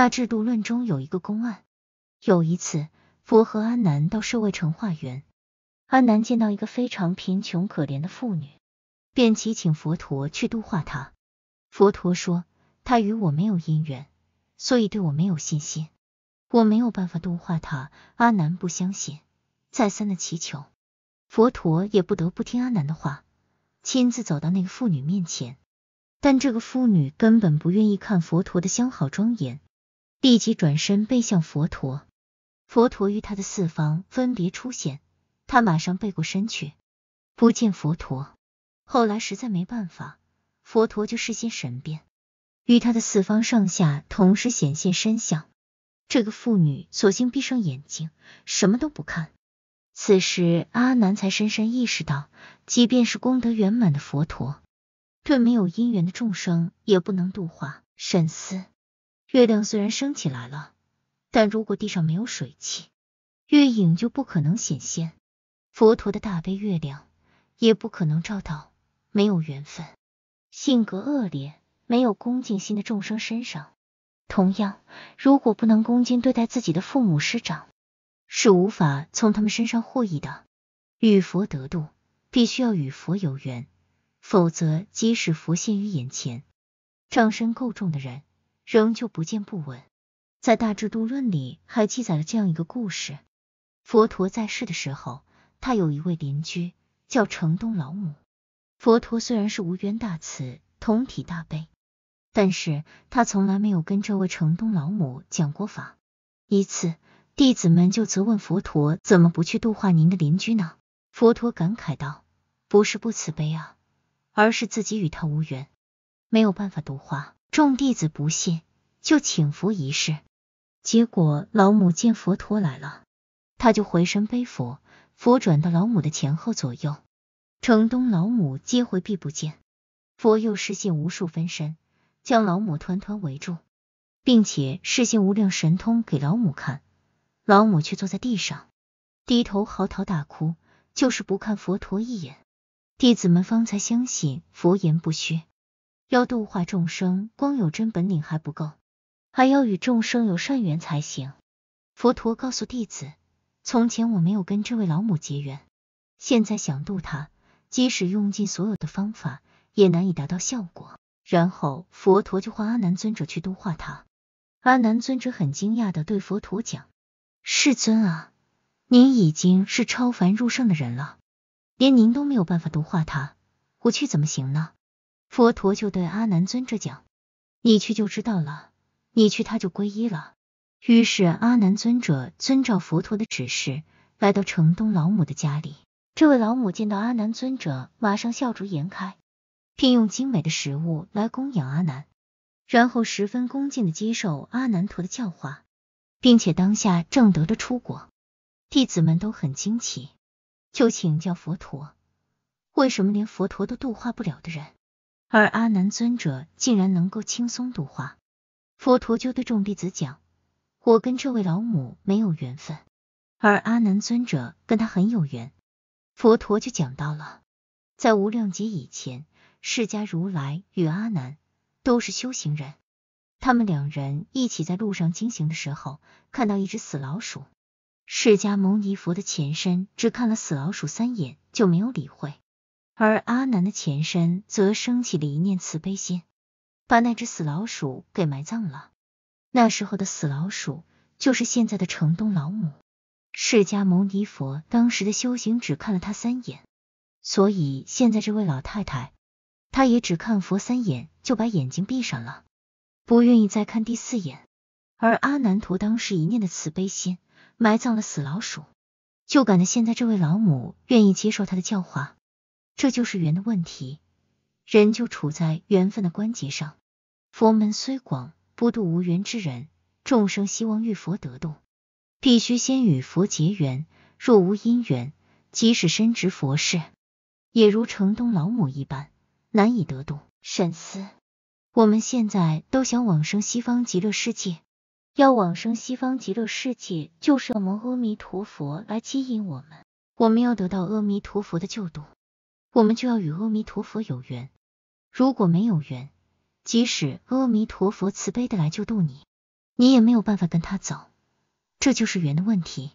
《大制度论》中有一个公案。有一次，佛和阿南到社卫城化缘，阿南见到一个非常贫穷可怜的妇女，便祈请佛陀去度化她。佛陀说：“她与我没有姻缘，所以对我没有信心，我没有办法度化她。”阿南不相信，再三的祈求，佛陀也不得不听阿南的话，亲自走到那个妇女面前。但这个妇女根本不愿意看佛陀的相好庄严。立即转身背向佛陀，佛陀与他的四方分别出现，他马上背过身去，不见佛陀。后来实在没办法，佛陀就事先神变，与他的四方上下同时显现身相。这个妇女索性闭上眼睛，什么都不看。此时阿难才深深意识到，即便是功德圆满的佛陀，对没有因缘的众生也不能度化。深思。月亮虽然升起来了，但如果地上没有水汽，月影就不可能显现。佛陀的大悲月亮也不可能照到没有缘分、性格恶劣、没有恭敬心的众生身上。同样，如果不能恭敬对待自己的父母师长，是无法从他们身上获益的。与佛得度，必须要与佛有缘，否则即使佛现于眼前，障身够重的人。仍旧不见不闻，在《大智度论》里还记载了这样一个故事：佛陀在世的时候，他有一位邻居叫城东老母。佛陀虽然是无缘大慈，同体大悲，但是他从来没有跟这位城东老母讲过法。一次，弟子们就责问佛陀：“怎么不去度化您的邻居呢？”佛陀感慨道：“不是不慈悲啊，而是自己与他无缘，没有办法度化。”众弟子不信，就请佛仪式。结果老母见佛陀来了，他就回身背佛，佛转到老母的前后左右，城东老母皆回避不见。佛又示现无数分身，将老母团团围住，并且示现无量神通给老母看，老母却坐在地上，低头嚎啕大哭，就是不看佛陀一眼。弟子们方才相信佛言不虚。要度化众生，光有真本领还不够，还要与众生有善缘才行。佛陀告诉弟子，从前我没有跟这位老母结缘，现在想度他，即使用尽所有的方法，也难以达到效果。然后佛陀就唤阿难尊者去度化他。阿难尊者很惊讶的对佛陀讲：“世尊啊，您已经是超凡入圣的人了，连您都没有办法度化他，我去怎么行呢？”佛陀就对阿难尊者讲：“你去就知道了，你去他就皈依了。”于是阿难尊者遵照佛陀的指示，来到城东老母的家里。这位老母见到阿难尊者，马上笑逐颜开，并用精美的食物来供养阿难，然后十分恭敬的接受阿难陀的教化，并且当下正得着出国。弟子们都很惊奇，就请教佛陀：“为什么连佛陀都度化不了的人？”而阿难尊者竟然能够轻松度化，佛陀就对众弟子讲：“我跟这位老母没有缘分，而阿难尊者跟他很有缘。”佛陀就讲到了，在无量劫以前，释迦如来与阿难都是修行人，他们两人一起在路上经行的时候，看到一只死老鼠，释迦牟尼佛的前身只看了死老鼠三眼，就没有理会。而阿南的前身则升起了一念慈悲心，把那只死老鼠给埋葬了。那时候的死老鼠就是现在的城东老母释迦牟尼佛，当时的修行只看了他三眼，所以现在这位老太太，她也只看佛三眼就把眼睛闭上了，不愿意再看第四眼。而阿南图当时一念的慈悲心，埋葬了死老鼠，就感得现在这位老母愿意接受他的教化。这就是缘的问题，人就处在缘分的关节上。佛门虽广，不渡无缘之人。众生希望遇佛得度，必须先与佛结缘。若无因缘，即使身执佛事，也如城东老母一般，难以得度。沈思，我们现在都想往生西方极乐世界。要往生西方极乐世界，就是要摩阿弥陀佛来吸引我们。我们要得到阿弥陀佛的救度。我们就要与阿弥陀佛有缘，如果没有缘，即使阿弥陀佛慈悲的来救度你，你也没有办法跟他走，这就是缘的问题。